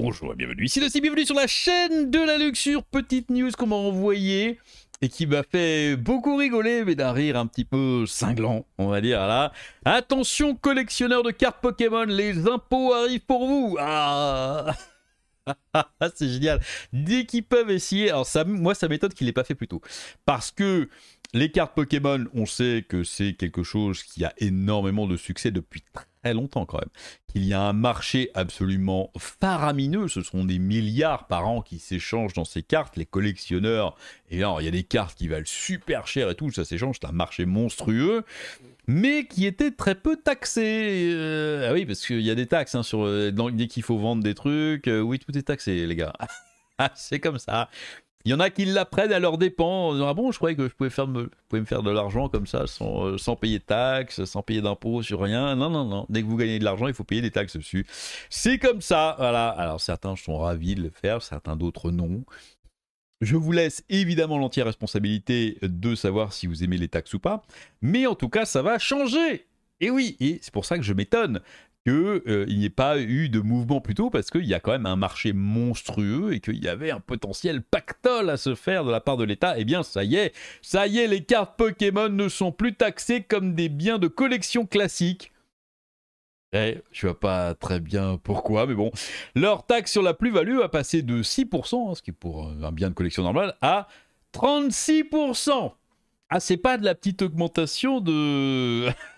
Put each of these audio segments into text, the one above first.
Bonjour et bienvenue ici, aussi bienvenue sur la chaîne de la luxure. Petite news qu'on m'a envoyée et qui m'a fait beaucoup rigoler, mais d'un rire un petit peu cinglant, on va dire là. Attention, collectionneurs de cartes Pokémon, les impôts arrivent pour vous. Ah, ah c'est génial. Dès qu'ils peuvent essayer, alors ça, moi ça m'étonne qu'il l'ait pas fait plus tôt, parce que les cartes Pokémon, on sait que c'est quelque chose qui a énormément de succès depuis très longtemps quand même. Qu'il y a un marché absolument faramineux, ce sont des milliards par an qui s'échangent dans ces cartes, les collectionneurs, et alors il y a des cartes qui valent super cher et tout, ça s'échange, c'est un marché monstrueux, mais qui était très peu taxé. Euh, ah oui, parce qu'il y a des taxes hein, sur, euh, dès qu'il faut vendre des trucs, euh, oui tout est taxé les gars. Ah, c'est comme ça. Il y en a qui l'apprennent à leurs dépens Ah bon, je croyais que je pouvais, faire me, me faire de l'argent comme ça sans, euh, sans, payer de taxes, sans payer d'impôts sur rien. Non, non, non. Dès que vous gagnez de l'argent, il faut payer des taxes dessus. C'est comme ça. Voilà. Alors certains sont ravis de le faire, certains d'autres non. Je vous laisse évidemment l'entière responsabilité de savoir si vous aimez les taxes ou pas. Mais en tout cas, ça va changer. Et oui, c'est pour ça que je m'étonne qu'il euh, n'y ait pas eu de mouvement plutôt tôt parce qu'il y a quand même un marché monstrueux et qu'il y avait un potentiel pactole à se faire de la part de l'État, eh bien ça y est, ça y est, les cartes Pokémon ne sont plus taxées comme des biens de collection classiques. Eh, je vois pas très bien pourquoi, mais bon. Leur taxe sur la plus-value a passé de 6%, hein, ce qui est pour un bien de collection normale, à 36%. Ah, c'est pas de la petite augmentation de...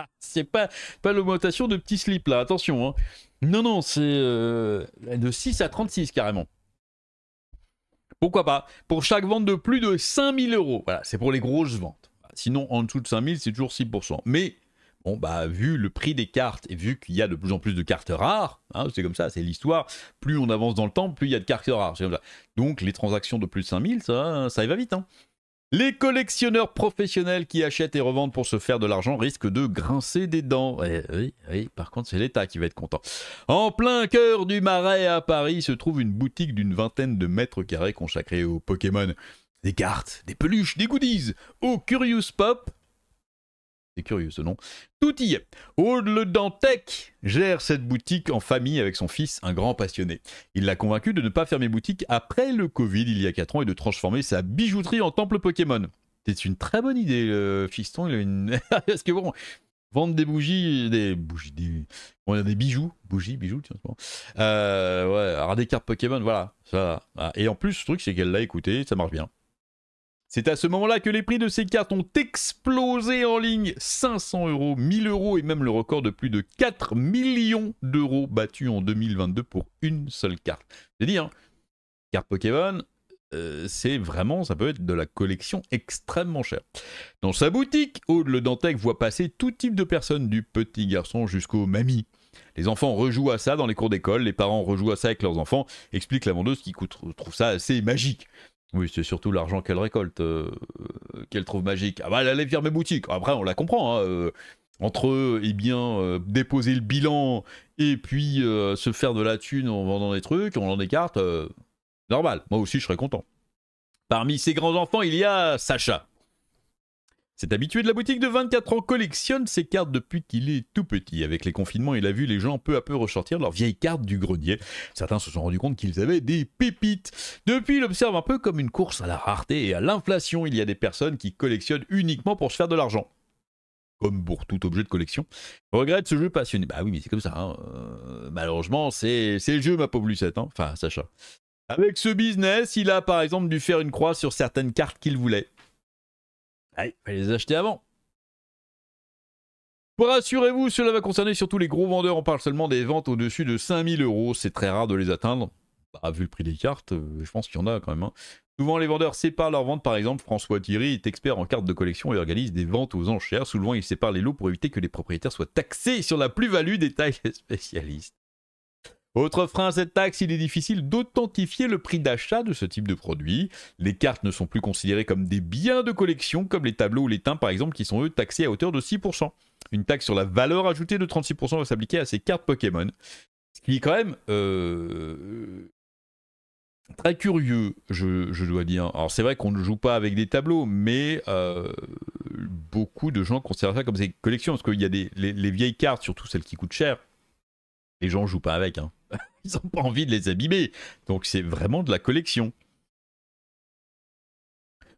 c'est pas, pas l'augmentation de petits slips là, attention. Hein. Non, non, c'est euh, de 6 à 36 carrément. Pourquoi pas Pour chaque vente de plus de 5000 euros. Voilà, c'est pour les grosses ventes. Sinon, en dessous de 5000, c'est toujours 6%. Mais, bon, bah, vu le prix des cartes et vu qu'il y a de plus en plus de cartes rares, hein, c'est comme ça, c'est l'histoire. Plus on avance dans le temps, plus il y a de cartes rares. Donc, les transactions de plus de 5000, ça, ça y va vite. Hein. Les collectionneurs professionnels qui achètent et revendent pour se faire de l'argent risquent de grincer des dents. Eh oui, par contre, c'est l'État qui va être content. En plein cœur du Marais à Paris se trouve une boutique d'une vingtaine de mètres carrés consacrée aux Pokémon. Des cartes, des peluches, des goodies. Au Curious Pop, curieux ce nom. Tout y est. Aude Le Dantec gère cette boutique en famille avec son fils, un grand passionné. Il l'a convaincu de ne pas fermer boutique après le Covid il y a 4 ans et de transformer sa bijouterie en temple Pokémon. C'est une très bonne idée, le fiston. Il a une... Ah, parce que bon, vendre des bougies, des bougies, des, bon, des bijoux, bougies, bijoux, tiens, euh, ouais, alors des cartes Pokémon, voilà, ça. Et en plus, ce truc, c'est qu'elle l'a écouté, ça marche bien. C'est à ce moment-là que les prix de ces cartes ont explosé en ligne. 500 euros, 1000 euros et même le record de plus de 4 millions d'euros battus en 2022 pour une seule carte. C'est à dire, hein, carte Pokémon, euh, c'est vraiment, ça peut être de la collection extrêmement chère. Dans sa boutique, Aude Le Dantec voit passer tout type de personnes, du petit garçon jusqu'aux mamies. Les enfants rejouent à ça dans les cours d'école, les parents rejouent à ça avec leurs enfants, explique la vendeuse qui trouve ça assez magique. Oui, c'est surtout l'argent qu'elle récolte, euh, euh, qu'elle trouve magique. Ah bah, elle allait mes boutiques. Après, on la comprend. Hein, euh, entre, eh bien, déposer le bilan et puis se faire de la thune en vendant des trucs, on en écarte. normal. Moi aussi, je serais content. Parmi ses grands-enfants, il y a Sacha. Cet habitué de la boutique de 24 ans collectionne ses cartes depuis qu'il est tout petit. Avec les confinements, il a vu les gens peu à peu ressortir leurs vieilles cartes du grenier. Certains se sont rendus compte qu'ils avaient des pépites. Depuis, il observe un peu comme une course à la rareté et à l'inflation. Il y a des personnes qui collectionnent uniquement pour se faire de l'argent. Comme pour tout objet de collection. Regrette ce jeu passionné. Bah oui, mais c'est comme ça. Hein. Euh, malheureusement, c'est le jeu, ma pauvre Lucette. Hein. Enfin, Sacha. Avec ce business, il a par exemple dû faire une croix sur certaines cartes qu'il voulait. Allez, fallait les acheter avant. Rassurez-vous, cela va concerner surtout les gros vendeurs. On parle seulement des ventes au-dessus de 5000 euros. C'est très rare de les atteindre. Bah, vu le prix des cartes, euh, je pense qu'il y en a quand même. Hein. Souvent, les vendeurs séparent leurs ventes. Par exemple, François Thierry est expert en cartes de collection et organise des ventes aux enchères. Souvent, il sépare les lots pour éviter que les propriétaires soient taxés sur la plus-value, des tailles spécialistes. Autre frein à cette taxe, il est difficile d'authentifier le prix d'achat de ce type de produit. Les cartes ne sont plus considérées comme des biens de collection, comme les tableaux ou les teints par exemple, qui sont eux taxés à hauteur de 6%. Une taxe sur la valeur ajoutée de 36% va s'appliquer à ces cartes Pokémon. Ce qui est quand même euh, très curieux, je, dois dire. Alors c'est vrai qu'on ne joue pas avec des tableaux, mais euh, beaucoup de gens considèrent ça comme des collections, parce qu'il y a des, les, vieilles cartes, surtout celles qui coûtent cher, les gens jouent pas avec. Hein. Ils n'ont pas envie de les abîmer. Donc c'est vraiment de la collection.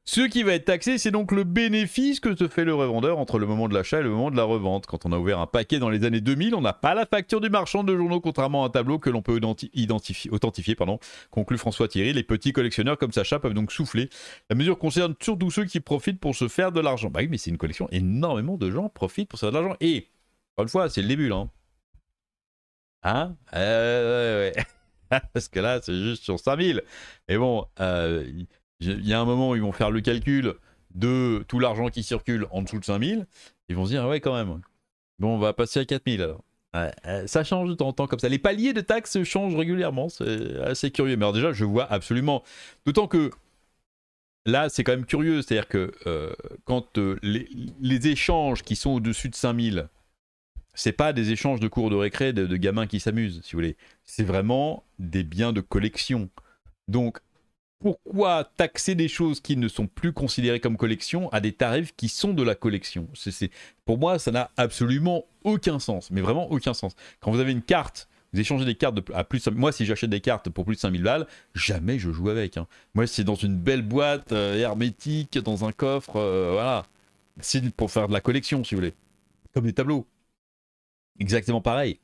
Ce qui va être taxé, c'est donc le bénéfice que se fait le revendeur entre le moment de l'achat et le moment de la revente. Quand on a ouvert un paquet dans les années 2000, on n'a pas la facture du marchand de journaux, contrairement à un tableau que l'on peut identifier, authentifier. Pardon, conclut François Thierry. Les petits collectionneurs comme Sacha peuvent donc souffler. La mesure concerne surtout ceux qui profitent pour se faire de l'argent. Bah oui, mais c'est une collection. Énormément de gens profitent pour se faire de l'argent. Et, encore une fois, c'est le début là. Hein. Hein euh, ouais, Parce que là, c'est juste sur 5000. et bon, euh, il y a un moment où ils vont faire le calcul de tout l'argent qui circule en dessous de 5000. Ils vont se dire, ah ouais, quand même. Bon, on va passer à 4000 euh, ça change de temps en temps comme ça. Les paliers de taxes changent régulièrement. C'est assez curieux. Mais alors, déjà, je vois absolument. D'autant que là, c'est quand même curieux. C'est-à-dire que quand les, les échanges qui sont au-dessus de 5000, c'est pas des échanges de cours de récré de, gamins qui s'amusent, si vous voulez. C'est vraiment des biens de collection. Donc, pourquoi taxer des choses qui ne sont plus considérées comme collection à des tarifs qui sont de la collection c'est, Pour moi, ça n'a absolument aucun sens, mais vraiment aucun sens. Quand vous avez une carte, vous échangez des cartes de, à plus. Moi, si j'achète des cartes pour plus de 5000 balles, jamais je joue avec. Hein. Moi, c'est dans une belle boîte euh, hermétique, dans un coffre, euh, voilà. C'est pour faire de la collection, si vous voulez. Comme des tableaux exactement pareil.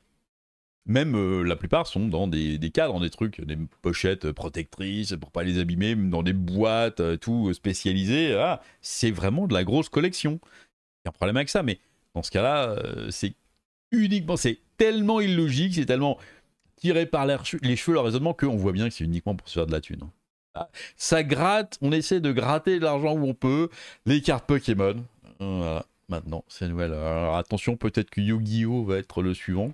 Même euh, la plupart sont dans des, des, cadres, des trucs, des pochettes protectrices pour pas les abîmer, dans des boîtes, euh, tout spécialisées. Ah, c'est vraiment de la grosse collection. Il y a un problème avec ça, mais dans ce cas-là, euh, c'est uniquement, c'est tellement illogique, c'est tellement tiré par les cheveux le raisonnement qu'on voit bien que c'est uniquement pour se faire de la thune. Hein. Ah, ça gratte, on essaie de gratter de l'argent où on peut, les cartes Pokémon. Voilà. Maintenant, c'est nouvelle. Alors attention, peut-être que Yu-Gi-Oh va être le suivant.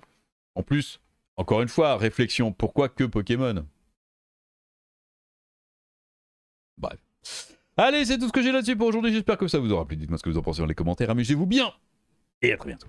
En plus, encore une fois, réflexion, pourquoi que Pokémon Bref. Allez, c'est tout ce que j'ai là-dessus pour aujourd'hui. J'espère que ça vous aura plu. Dites-moi ce que vous en pensez dans les commentaires. Amusez-vous bien et à très bientôt.